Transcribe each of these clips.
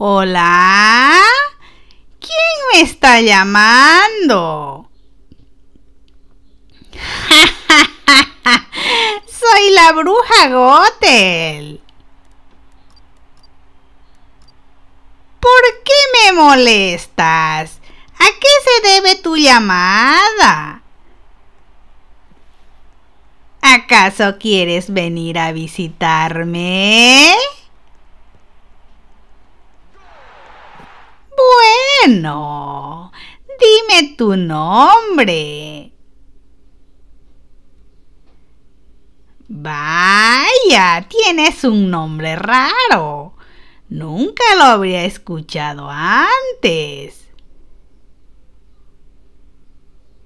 Hola. ¿Quién me está llamando? Soy la bruja Gotel. ¿Por qué me molestas? ¿A qué se debe tu llamada? ¿Acaso quieres venir a visitarme? no? Dime tu nombre. Vaya, tienes un nombre raro. Nunca lo habría escuchado antes.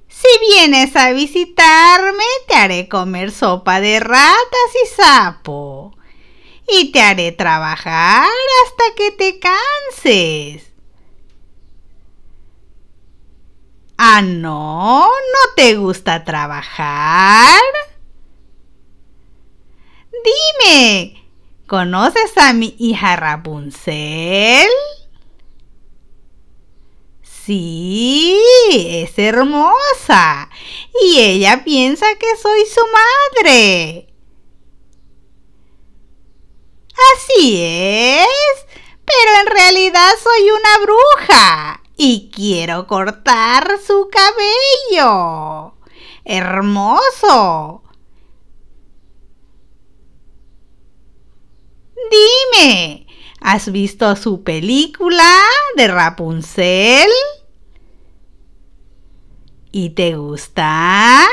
Si vienes a visitarme, te haré comer sopa de ratas y sapo. Y te haré trabajar hasta que te canses. Ah, no, no te gusta trabajar. Dime, ¿conoces a mi hija Rapunzel? Sí, es hermosa. Y ella piensa que soy su madre. Así es, pero en realidad soy una bruja y quiero cortar su cabello. Hermoso. Dime, ¿has visto su película de Rapunzel? ¿Y te gusta?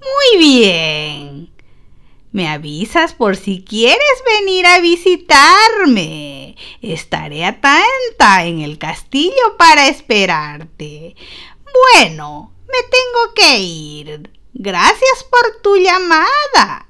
Muy bien. Me avisas por si quieres venir a visitarme. Estaré atenta en el castillo para esperarte. Bueno, me tengo que ir. Gracias por tu llamada.